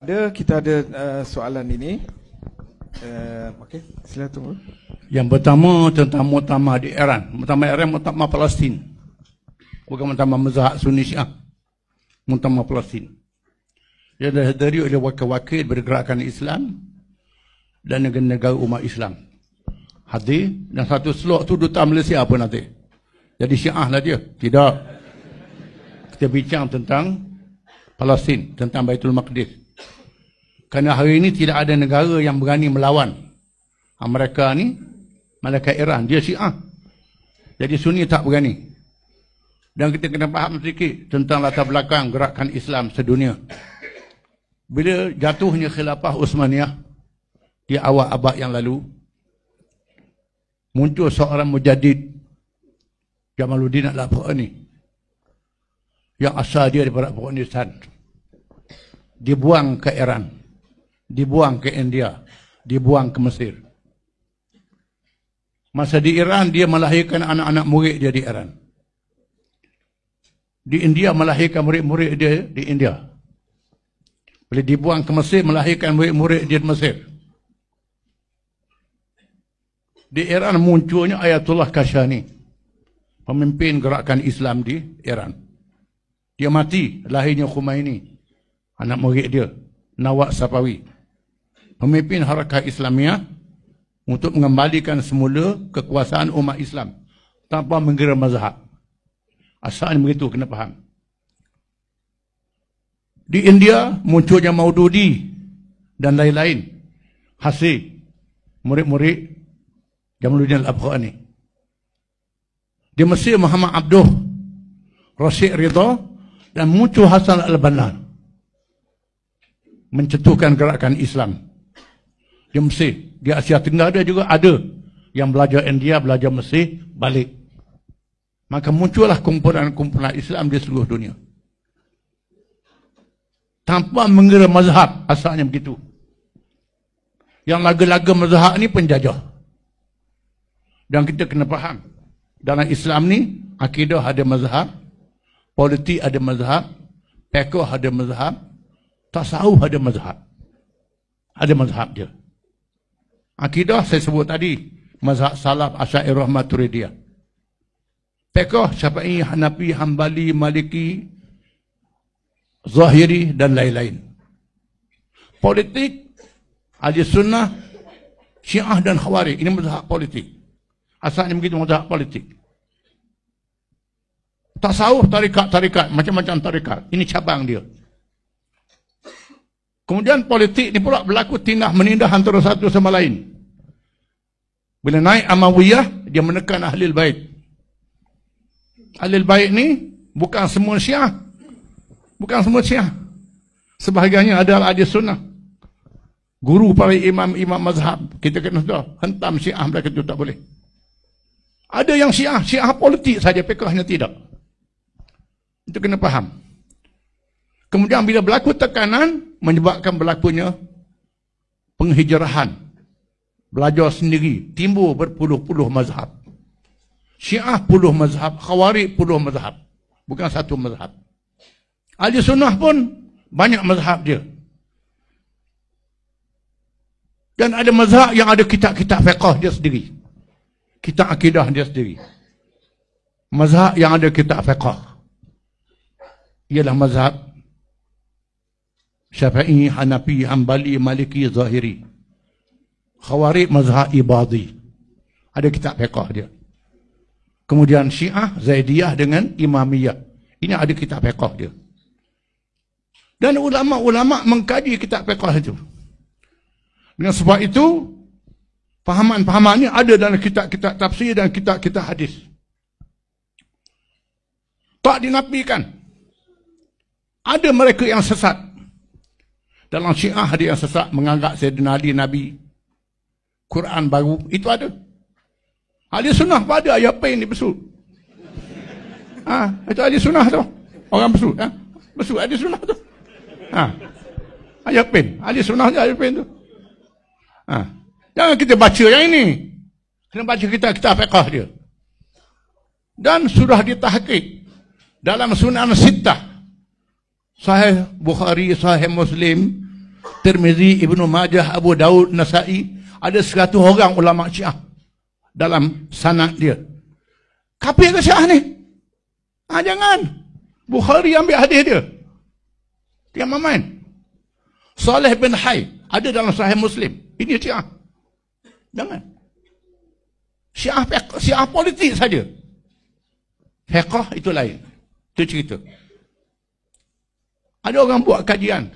Ada kita ada uh, soalan ini. Uh, okay, sila tunggu. Yang pertama tentang mutama di Iran, mutama Iran, mutama Palestin. Bukan mutama mazhab Sunni Syiah. Mutama Palestin. Ia dihadiri oleh wakil-wakil bergerakan Islam dan negara-negara umat Islam. Hadir dan satu slot tu duta Malaysia pun nanti. Jadi Syiah lah dia. Tidak. Kita bincang tentang Palestin, tentang Baitul Maqdis kerana hari ini tidak ada negara yang berani melawan ha, mereka ni mereka Iran dia Syiah jadi Sunni tak berani dan kita kena faham sedikit tentang latar belakang gerakan Islam sedunia bila jatuhnya khilafah Utsmaniyah di awal abad yang lalu muncul seorang mujadid Jamaluddin Al-Afghani yang asal dia daripada Afghanistan dibuang ke Iran dibuang ke India, dibuang ke Mesir. Masa di Iran, dia melahirkan anak-anak murid dia di Iran. Di India, melahirkan murid-murid dia di India. Bila dibuang ke Mesir, melahirkan murid-murid dia di Mesir. Di Iran munculnya Ayatullah Kashani, pemimpin gerakan Islam di Iran. Dia mati, lahirnya Khomeini, anak murid dia, Nawak Sapawi pemimpin harakah Islamiah untuk mengembalikan semula kekuasaan umat Islam tanpa mengira mazhab. Asalnya begitu, kena faham. Di India, munculnya Maududi dan lain-lain. Hasil murid-murid Jamaluddin Al-Abqa ni. Di Mesir, Muhammad Abduh, Rasik Ridha dan muncul Hassan Al-Banna mencetuskan gerakan Islam di Mesir. Di Asia Tenggara juga ada yang belajar India, belajar Mesir, balik. Maka muncullah kumpulan-kumpulan Islam di seluruh dunia. Tanpa mengira mazhab, asalnya begitu. Yang laga-laga mazhab ni penjajah. Dan kita kena faham. Dalam Islam ni, akidah ada mazhab, politik ada mazhab, pekoh ada mazhab, tasawuf ada mazhab. Ada mazhab dia. Akidah saya sebut tadi. Mazhab Salaf Asyairah Maturidiyah. Fekoh Syafi'i Hanafi Hambali Maliki Zahiri dan lain-lain. Politik Ahli Sunnah Syiah dan khawari. Ini mazhab politik. Asalnya begitu mazhab politik. Tasawuf tarikat-tarikat. Macam-macam tarikat. Ini cabang dia. Kemudian politik ni pula berlaku tindah menindah antara satu sama lain. Bila naik Amawiyah, dia menekan Ahlil Bait. Ahlil Bait ni bukan semua syiah. Bukan semua syiah. Sebahagiannya adalah ahli sunnah. Guru para imam-imam mazhab. Kita kena sudah hentam syiah mereka itu tak boleh. Ada yang syiah. Syiah politik saja. Pekahnya tidak. Itu kena faham. Faham. Kemudian bila berlaku tekanan, menyebabkan berlakunya penghijrahan. Belajar sendiri, timbul berpuluh-puluh mazhab. Syiah puluh mazhab, khawarij puluh mazhab. Bukan satu mazhab. Ahli sunnah pun banyak mazhab dia. Dan ada mazhab yang ada kitab-kitab fiqah dia sendiri. Kitab akidah dia sendiri. Mazhab yang ada kitab fiqah. Ialah mazhab Syafi'i, Hanafi, Hanbali, Maliki, Zahiri. Khawarij mazhab Ibadi. Ada kitab fiqh dia. Kemudian Syiah, Zaidiyah dengan Imamiyah. Ini ada kitab fiqh dia. Dan ulama-ulama mengkaji kitab fiqh itu. Dengan sebab itu, fahaman-fahaman ini ada dalam kitab-kitab tafsir dan kitab-kitab hadis. Tak dinafikan. Ada mereka yang sesat. Dalam syiah dia yang sesat menganggap Sayyidina Ali Nabi Quran baru, itu ada. Ahli sunnah pun ada, ayah pain ni besul. Ha, itu ahli sunnah tu. Orang Besut Ha? Besut ahli sunnah tu. Ha. Ayah pain. Ahli sunnah je ayah pain tu. Ha. Jangan kita baca yang ini. Kena baca kita, kita fiqah dia. Dan sudah ditahkik dalam sunan sitah Sahih Bukhari, Sahih Muslim, Tirmizi, Ibnu Majah, Abu Daud, Nasai, ada 100 orang ulama Syiah dalam sanad dia. Kafir ke Syiah ni? Ha, jangan. Bukhari ambil hadis dia. Dia main. Saleh bin Hai ada dalam Sahih Muslim. Ini Syiah. Jangan. Syiah, syiah politik saja. Fiqah itu lain. Itu cerita. Ada orang buat kajian.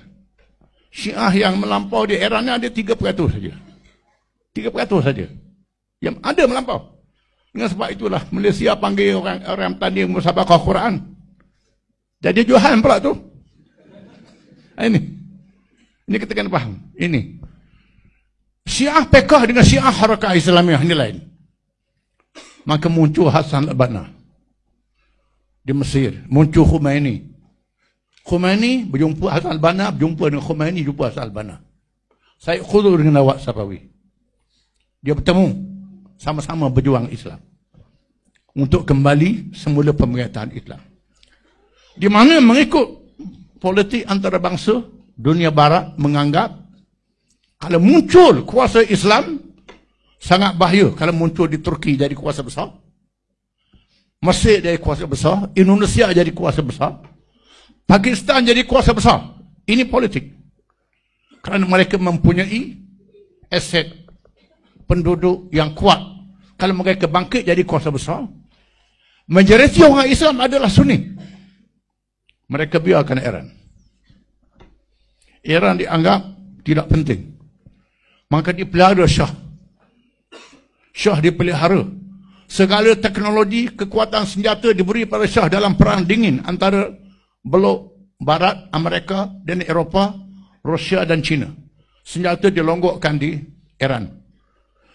Syiah yang melampau dia era ni ada 3% saja. 3% saja. Yang ada melampau. Dengan sebab itulah Malaysia panggil orang orang tanding musabaqah Quran. Jadi Johan pula tu. Ah, ini. Ini kita kena faham. Ini. Syiah pekah dengan Syiah Harakah Islamiah ni lain. Maka muncul Hasan Al-Banna di Mesir, muncul Khomeini Khomeini berjumpa Hassan Al-Banna, berjumpa dengan Khomeini, jumpa Hassan Al-Banna. Said Khudur dengan Awak Sarawi. Dia bertemu sama-sama berjuang Islam. Untuk kembali semula pemerintahan Islam. Di mana mengikut politik antarabangsa, dunia barat menganggap kalau muncul kuasa Islam, sangat bahaya kalau muncul di Turki jadi kuasa besar. Mesir jadi kuasa besar, Indonesia jadi kuasa besar. Pakistan jadi kuasa besar. Ini politik. Kerana mereka mempunyai aset penduduk yang kuat. Kalau mereka bangkit jadi kuasa besar, majoriti orang Islam adalah Sunni. Mereka biarkan Iran. Iran dianggap tidak penting. Maka dipelihara Shah. Shah dipelihara. Segala teknologi, kekuatan senjata diberi pada Shah dalam perang dingin antara Blok Barat, Amerika dan Eropah, Rusia dan China. Senjata dilonggokkan di Iran.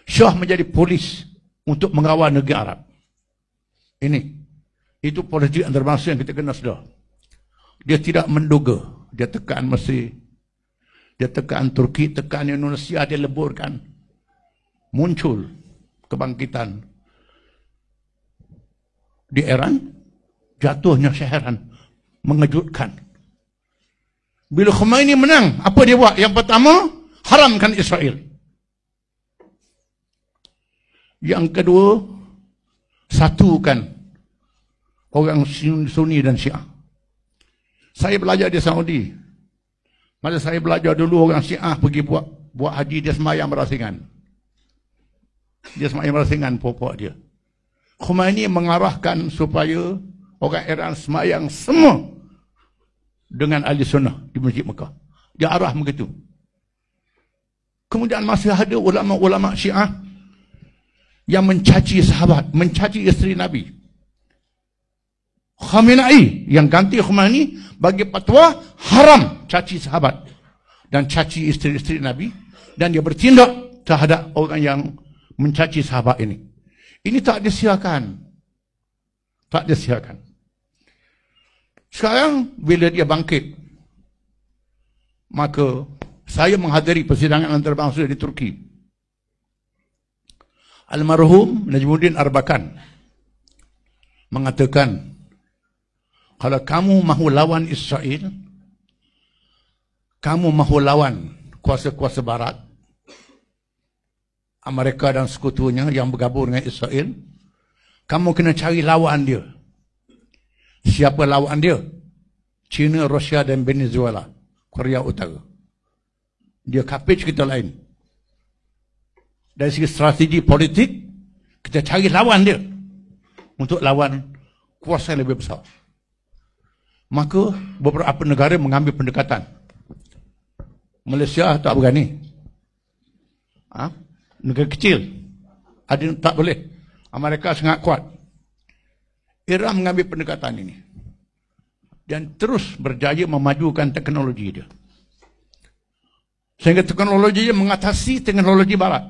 Syah menjadi polis untuk mengawal negeri Arab. Ini. Itu politik antarabangsa yang kita kenal sudah. Dia tidak menduga. Dia tekan Mesir. Dia tekan Turki, tekan Indonesia. Dia leburkan. Muncul kebangkitan. Di Iran, jatuhnya Syahiran. 1979 mengejutkan. Bila Khomeini menang, apa dia buat? Yang pertama, haramkan Israel. Yang kedua, satukan orang Sunni dan Syiah. Saya belajar di Saudi. Masa saya belajar dulu orang Syiah pergi buat buat haji dia semayang berasingan. Dia semayang berasingan popok puak dia. Khomeini mengarahkan supaya orang Iran semayang semua dengan ahli sunnah di Masjid Mekah. Dia arah begitu. Kemudian masih ada ulama-ulama syiah yang mencaci sahabat, mencaci isteri Nabi. Khamenei yang ganti Khomeini bagi patwa haram caci sahabat dan caci isteri-isteri Nabi dan dia bertindak terhadap orang yang mencaci sahabat ini. Ini tak disiarkan. Tak disiarkan. Sekarang bila dia bangkit maka saya menghadiri persidangan antarabangsa di Turki. Almarhum Najmuddin Arbakan mengatakan kalau kamu mahu lawan Israel kamu mahu lawan kuasa-kuasa barat Amerika dan sekutunya yang bergabung dengan Israel kamu kena cari lawan dia Siapa lawan dia? China, Rusia dan Venezuela. Korea Utara. Dia kapit kita lain. Dari segi strategi politik, kita cari lawan dia. Untuk lawan kuasa yang lebih besar. Maka beberapa negara mengambil pendekatan. Malaysia tak berani. Ha? Negara kecil. Ada tak boleh. Amerika sangat kuat. Hira mengambil pendekatan ini dan terus berjaya memajukan teknologi dia. Sehingga teknologi dia mengatasi teknologi barat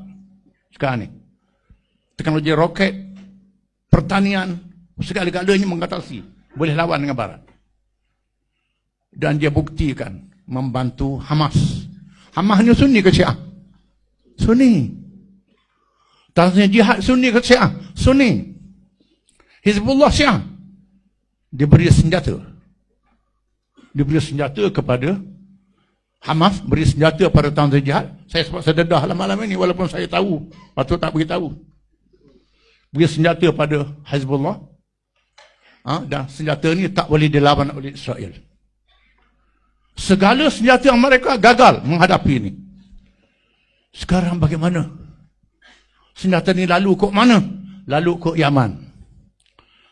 sekarang ini. Teknologi roket, pertanian, segala-galanya mengatasi. Boleh lawan dengan barat. Dan dia buktikan membantu Hamas. Hamas ni sunni ke syiah? Sunni. Tanya jihad sunni ke syiah? Sunni. Hezbollah siang dia beri senjata dia beri senjata kepada Hamas beri senjata pada tanda sejahat saya sempat sedah lah malam ini walaupun saya tahu patut tak beritahu beri senjata pada Hezbollah ha? dan senjata ini tak boleh dilawan oleh Israel segala senjata yang mereka gagal menghadapi ini sekarang bagaimana senjata ini lalu ke mana lalu ke Yaman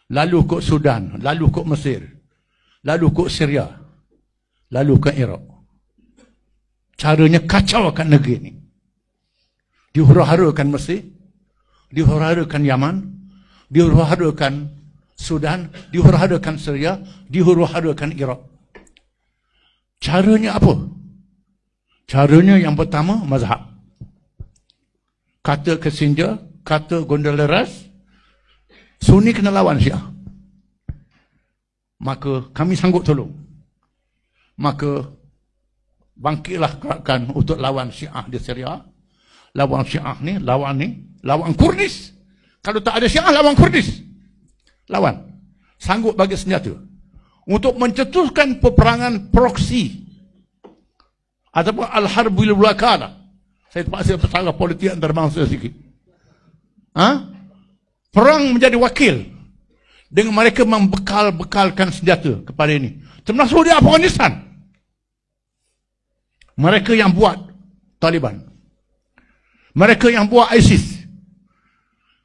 lalu ke Sudan, lalu ke Mesir, lalu ke Syria, lalu ke Iraq. Caranya kacau kan negeri ini. Dihurahurakan Mesir, dihurahurakan Yaman, dihurahurakan Sudan, dihurahurakan Syria, dihurahurakan Iraq. Caranya apa? Caranya yang pertama, mazhab. Kata Kesinja, kata Gondoleras, Ras, Sunni kena lawan Syiah. Maka kami sanggup tolong. Maka bangkitlah gerakan untuk lawan Syiah di Syria. Lawan Syiah ni, lawan ni, lawan Kurdis. Kalau tak ada Syiah lawan Kurdis. Lawan. Sanggup bagi senjata. Untuk mencetuskan peperangan proksi ataupun al-harbul wakala. Saya terpaksa bersara politik antarabangsa sikit. Ha? perang menjadi wakil dengan mereka membekal-bekalkan senjata kepada ini termasuk di Afghanistan mereka yang buat Taliban mereka yang buat ISIS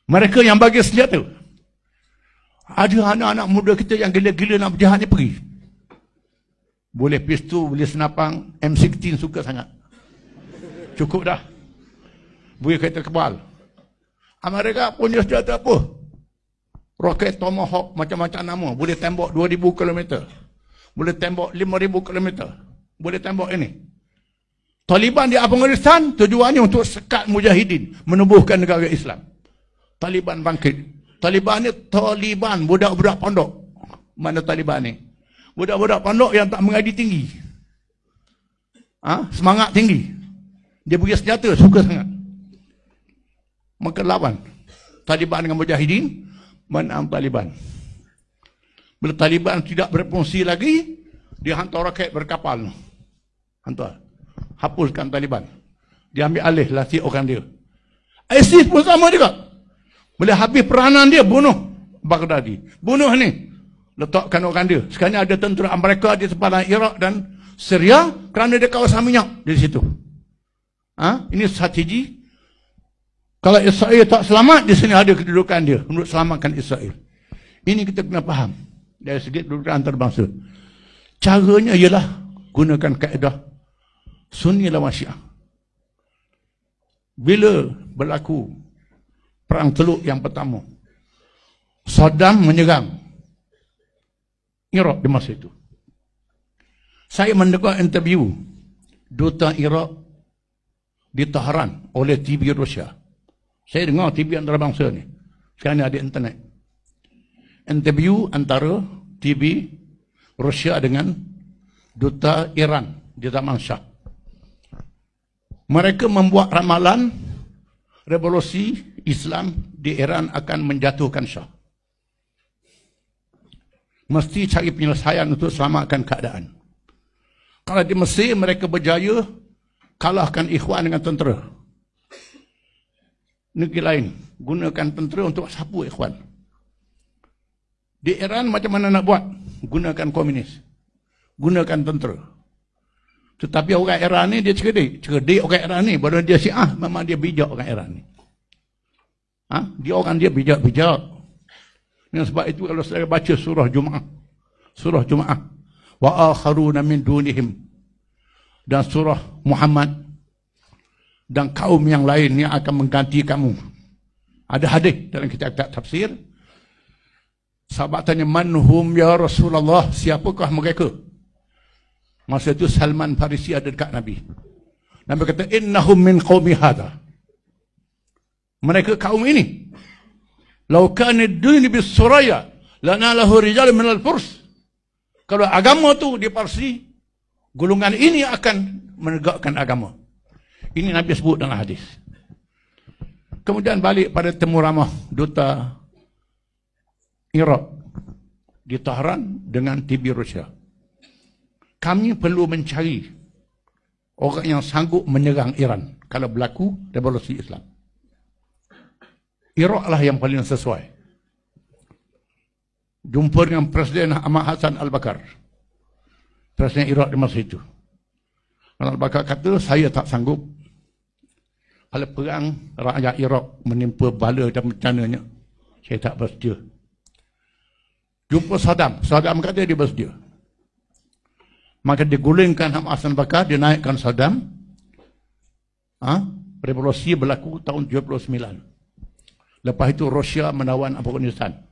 mereka yang bagi senjata ada anak-anak muda kita yang gila-gila nak berjahat ni pergi boleh pistol, boleh senapang M16 suka sangat cukup dah boleh kereta kebal Amerika punya senjata apa? Roket Tomahawk macam-macam nama. Boleh tembak 2,000 km. Boleh tembak 5,000 km. Boleh tembak ini. Taliban di Afghanistan tujuannya untuk sekat Mujahidin. Menubuhkan negara Islam. Taliban bangkit. Taliban ni Taliban. Budak-budak pondok. Mana Taliban ni? Budak-budak pondok yang tak mengadi tinggi. Ha? Semangat tinggi. Dia punya senjata suka sangat maka lawan Taliban dengan Mujahidin menang Taliban bila Taliban tidak berfungsi lagi dia hantar rakyat berkapal hantar hapuskan Taliban dia ambil alih latih orang dia ISIS pun sama juga boleh habis peranan dia bunuh Baghdadi bunuh ni letakkan orang dia sekarang ada tentera Amerika di sepanjang Iraq dan Syria kerana dia kawasan minyak di situ ha? ini strategi kalau Israel tak selamat, di sini ada kedudukan dia untuk selamatkan Israel. Ini kita kena faham dari segi kedudukan antarabangsa. Caranya ialah gunakan kaedah sunni lawan syiah. Bila berlaku perang teluk yang pertama, Saddam menyerang Iraq di masa itu. Saya mendengar interview Duta Iraq di Tehran oleh TV Rusia. Saya dengar TV antarabangsa ni. Sekarang ni ada internet. Interview antara TV Rusia dengan Duta Iran di Taman Shah. Mereka membuat ramalan revolusi Islam di Iran akan menjatuhkan Shah. Mesti cari penyelesaian untuk selamatkan keadaan. Kalau di Mesir mereka berjaya kalahkan ikhwan dengan tentera negeri lain gunakan tentera untuk sapu ikhwan di Iran macam mana nak buat gunakan komunis gunakan tentera tetapi orang Iran ni dia cerdik cerdik orang Iran ni pada dia syiah memang dia bijak orang Iran ni ha? dia orang dia bijak-bijak dengan sebab itu kalau saya baca surah Jumaah surah Jumaah wa al akharuna min dunihim dan surah Muhammad dan kaum yang lain yang akan mengganti kamu. Ada hadis dalam kitab-kitab tafsir. Sahabat tanya, Manhum ya Rasulullah, siapakah mereka? Masa itu Salman Farisi ada dekat Nabi. Nabi kata, Innahum min qawmi hadha. Mereka kaum ini. Lau kani dunia bis suraya, lana lahu rijal min al-furs. Kalau agama tu di Parsi, golongan ini akan menegakkan agama. Ini Nabi sebut dalam hadis. Kemudian balik pada temu ramah duta Iraq di Tehran dengan TB Rusia. Kami perlu mencari orang yang sanggup menyerang Iran kalau berlaku revolusi Islam. Iraq lah yang paling sesuai. Jumpa dengan Presiden Ahmad Hassan Al-Bakar. Presiden Iraq di masa itu. Al-Bakar kata, saya tak sanggup kalau perang rakyat Iraq menimpa bala dan bencananya saya tak bersedia jumpa Saddam Saddam kata dia bersedia maka digulingkan Hamas dan Bakar dinaikkan Saddam ha? revolusi berlaku tahun 79 lepas itu Rusia menawan Afghanistan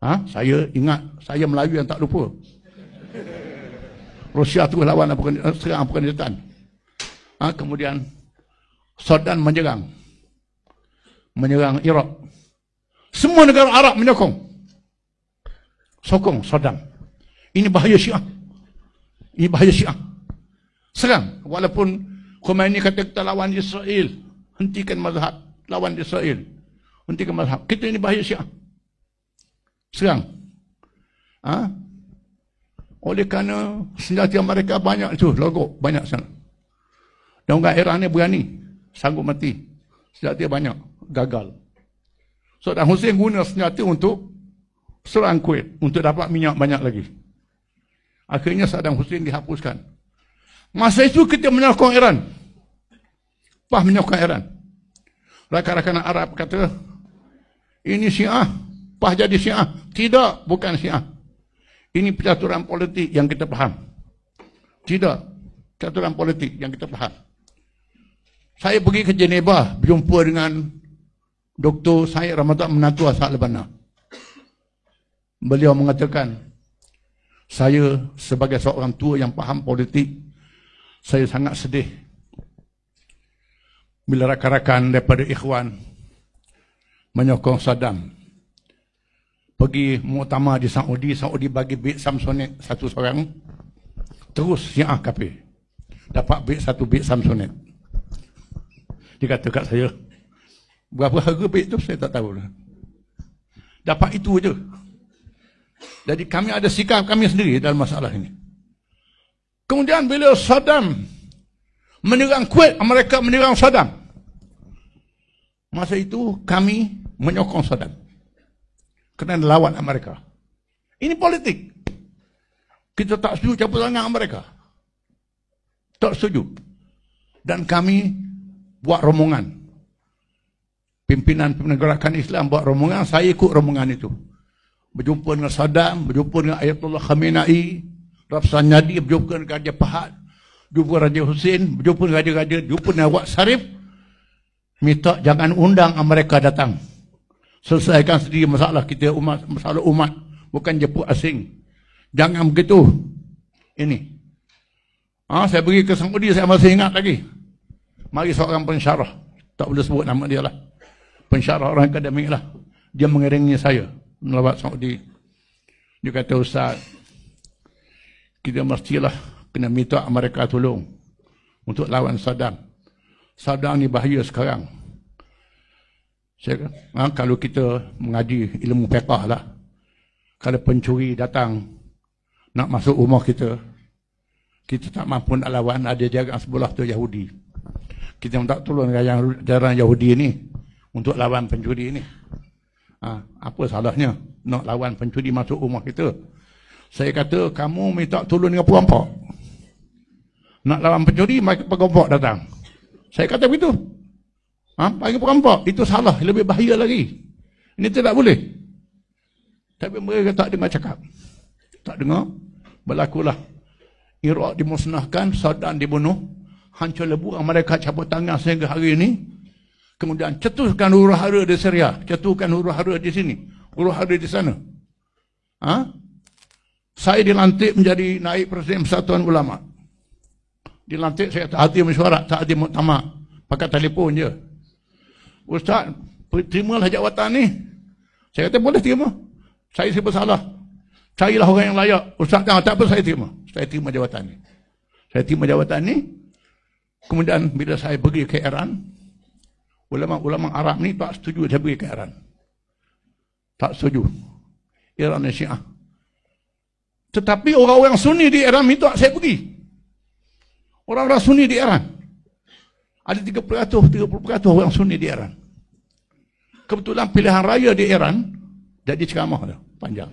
ha? saya ingat saya Melayu yang tak lupa Rusia tu lawan Afghanistan, serang Afghanistan ha? kemudian Saddam menyerang menyerang Iraq semua negara Arab menyokong sokong Saddam ini bahaya syiah ini bahaya syiah serang walaupun Khomeini kata kita lawan Israel hentikan mazhab lawan Israel hentikan mazhab kita ini bahaya syiah serang ha? oleh kerana senjata mereka banyak tu logo banyak sangat dan orang Iran ni berani sanggup mati. Sejak dia banyak, gagal. Saddam so, Hussein guna senjata untuk serang Kuwait, untuk dapat minyak banyak lagi. Akhirnya Saddam Hussein dihapuskan. Masa itu kita menyokong Iran. Pah menyokong Iran. Rakan-rakan Arab kata, ini syiah, Pah jadi syiah. Tidak, bukan syiah. Ini peraturan politik yang kita faham. Tidak, peraturan politik yang kita faham saya pergi ke Geneva berjumpa dengan Dr. Syed Ramadhan Menatua Sa'ad Lebanah. Beliau mengatakan, saya sebagai seorang tua yang faham politik, saya sangat sedih bila rakan-rakan daripada ikhwan menyokong Saddam. Pergi muktamar di Saudi, Saudi bagi bit Samsonet satu seorang, terus siah kapi. Dapat bit satu bit Samsonet. Dia kata kat saya Berapa harga baik tu saya tak tahu Dapat itu je Jadi kami ada sikap kami sendiri dalam masalah ini Kemudian bila Saddam Menyerang Kuwait Amerika menyerang Saddam Masa itu kami menyokong Saddam Kena lawan Amerika Ini politik Kita tak setuju campur tangan Amerika Tak setuju Dan kami buat romongan, Pimpinan-pimpinan gerakan Islam buat romongan, saya ikut romongan itu. Berjumpa dengan Saddam, berjumpa dengan Ayatullah Khamenei, Rafsanyadi, berjumpa dengan Raja Pahat, berjumpa dengan Raja Hussein, berjumpa dengan Raja-Raja, berjumpa dengan Wak Sarif, minta jangan undang mereka datang. Selesaikan sendiri masalah kita, umat, masalah umat, bukan jemput asing. Jangan begitu. Ini. Ha, saya pergi ke Saudi, saya masih ingat lagi mari seorang pensyarah tak boleh sebut nama dia lah pensyarah orang akademik lah dia mengiringi saya melawat Saudi dia kata Ustaz kita mestilah kena minta mereka tolong untuk lawan Saddam Saddam ni bahaya sekarang saya ha, kalau kita mengaji ilmu fiqah lah kalau pencuri datang nak masuk rumah kita kita tak mampu nak lawan ada jarak sebelah tu Yahudi kita minta tolong dengan yang jarang Yahudi ini untuk lawan pencuri ini. Ha, apa salahnya nak lawan pencuri masuk rumah kita? Saya kata kamu minta tolong dengan perompak. Nak lawan pencuri, mari perompak datang. Saya kata begitu. Ha, panggil perompak, itu salah, lebih bahaya lagi. Ini tidak boleh. Tapi mereka tak dengar cakap. Tak dengar, berlakulah. Irak dimusnahkan, Saddam dibunuh, hancur lebur mereka cabut tangan sehingga hari ini kemudian cetuskan huru-hara di Syria cetuskan huru-hara di sini huru-hara di sana ha? saya dilantik menjadi naik presiden persatuan ulama dilantik saya tak hati mesyuarat tak hati muktamak pakai telefon je ustaz terimalah jawatan ni saya kata boleh terima saya siapa salah carilah orang yang layak ustaz kata tak apa saya terima saya terima jawatan ni saya terima jawatan ni Kemudian bila saya pergi ke Iran, ulama-ulama Arab ni tak setuju saya pergi ke Iran. Tak setuju. Iran ni Syiah. Tetapi orang-orang Sunni di Iran itu tak saya pergi. Orang-orang Sunni di Iran. Ada 30%, 30% orang Sunni di Iran. Kebetulan pilihan raya di Iran jadi ceramah dah panjang.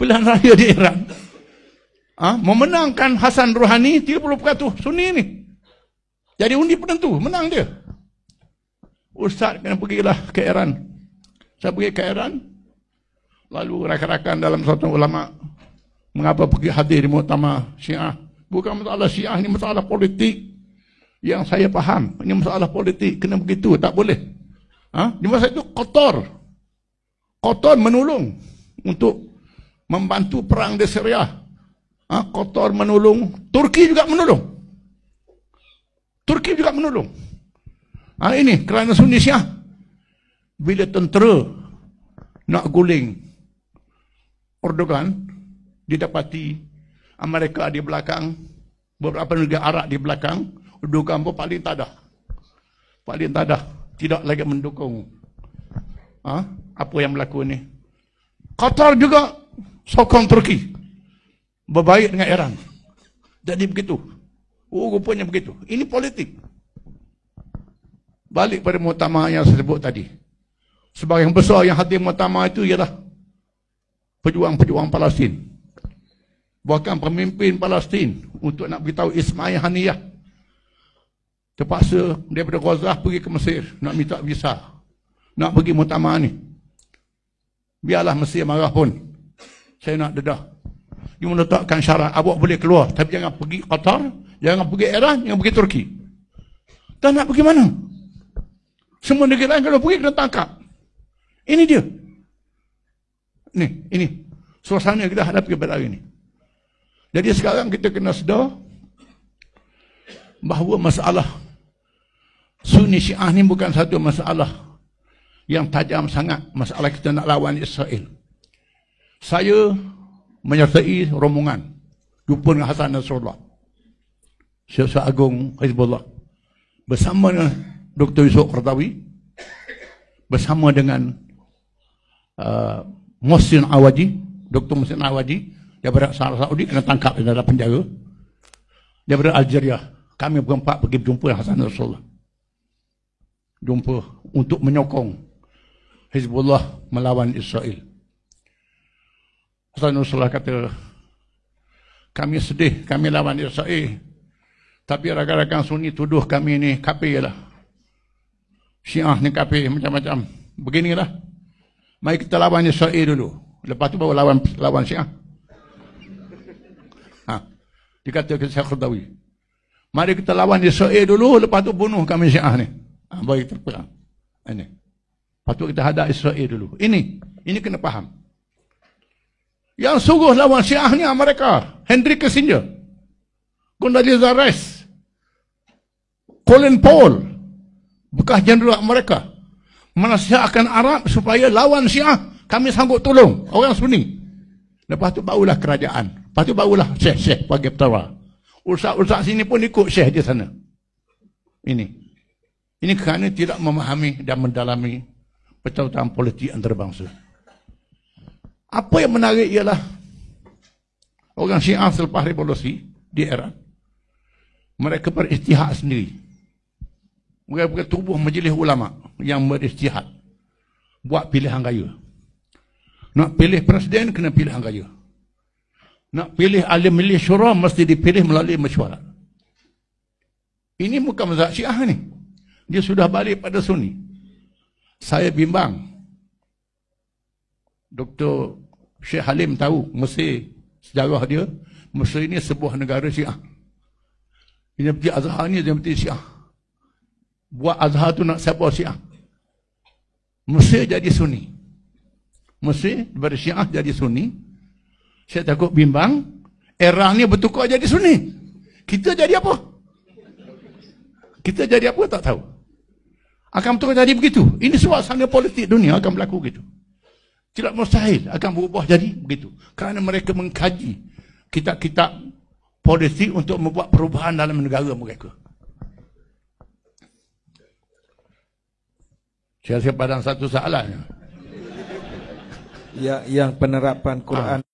Pilihan raya di Iran ha? memenangkan Hasan Rohani 30% sunni ni jadi undi penentu menang dia ustaz kena pergilah ke Iran saya pergi ke Iran lalu rakan-rakan dalam satu ulama mengapa pergi hadir di mutama syiah bukan masalah syiah ni masalah politik yang saya faham ini masalah politik kena begitu tak boleh ha? di masa itu kotor kotor menolong untuk membantu perang di Syria ha, ah, Qatar menolong, Turki juga menolong. Turki juga menolong. Ha, ini kerana Sunni Syiah. Bila tentera nak guling Erdogan, dia dapati Amerika di belakang, beberapa negara Arab di belakang, Erdogan pun paling tadah. Paling tadah. Tidak lagi mendukung. Ha? Apa yang berlaku ni? Qatar juga sokong Turki berbaik dengan Iran. Jadi begitu. Oh, rupanya begitu. Ini politik. Balik pada mutama yang saya sebut tadi. Sebagai besar yang hati mutama itu ialah pejuang-pejuang Palestin. Bahkan pemimpin Palestin untuk nak beritahu Ismail Haniyah terpaksa daripada Gaza pergi ke Mesir nak minta visa. Nak pergi mutama ni. Biarlah Mesir marah pun. Saya nak dedah you meletakkan syarat awak boleh keluar tapi jangan pergi Qatar jangan pergi Iran jangan pergi Turki tak nak pergi mana semua negara lain kalau pergi kena tangkap ini dia ni ini suasana kita hadapi pada hari ini jadi sekarang kita kena sedar bahawa masalah Sunni Syiah ni bukan satu masalah yang tajam sangat masalah kita nak lawan Israel. Saya menyertai rombongan jumpa dengan Hasan Nasrullah Syekh Agung Hizbullah bersama dengan Dr. Yusuf Qardawi bersama dengan uh, Mohsin Awaji Dr. Mosin Awaji daripada Arab Saudi kena tangkap dia dalam penjara daripada Algeria kami berempat pergi berjumpa Hasan Nasrullah jumpa untuk menyokong Hizbullah melawan Israel. Hasan Nusrah kata, kami sedih, kami lawan Israel. Tapi rakan-rakan sunni tuduh kami ni kapir lah. Syiah ni kapir macam-macam. Beginilah. Mari kita lawan Israel dulu. Lepas tu baru lawan lawan Syiah. Ha. Dikata ke Syekh Khudawi. Mari kita lawan Israel dulu. Lepas tu bunuh kami Syiah ni. baik ha, Baru Ini. Lepas kita hadap Israel dulu. Ini. Ini kena faham. Yang sungguh lawan syiah ni Amerika. Henry Kissinger. Condoleezza Rice. Colin Powell. Bekas jenderal Amerika. akan Arab supaya lawan syiah. Kami sanggup tolong orang sunni. Lepas tu barulah kerajaan. Lepas tu barulah syekh-syekh bagi petawa. Ustaz-ustaz sini pun ikut syekh di sana. Ini. Ini kerana tidak memahami dan mendalami percautaan politik antarabangsa. Apa yang menarik ialah orang Syiah selepas revolusi di era mereka beristihad sendiri. Mereka tubuh majlis ulama yang beristihad buat pilihan raya. Nak pilih presiden kena pilihan raya. Nak pilih ahli milih syura mesti dipilih melalui mesyuarat. Ini bukan mazhab Syiah ni. Dia sudah balik pada Sunni. Saya bimbang. doktor Syekh Halim tahu Mesir sejarah dia Mesir ini sebuah negara Syiah ini pergi Azhar ni dia pergi Syiah buat Azhar tu nak siapa Syiah Mesir jadi Sunni Mesir daripada Syiah jadi Sunni saya takut bimbang era ni bertukar jadi Sunni kita jadi apa? kita jadi apa tak tahu akan bertukar jadi begitu ini suasana politik dunia akan berlaku begitu tidak mustahil akan berubah jadi begitu. Kerana mereka mengkaji kitab-kitab politik untuk membuat perubahan dalam negara mereka. Saya siap padang satu soalan. Ya, yang penerapan Quran. Ha.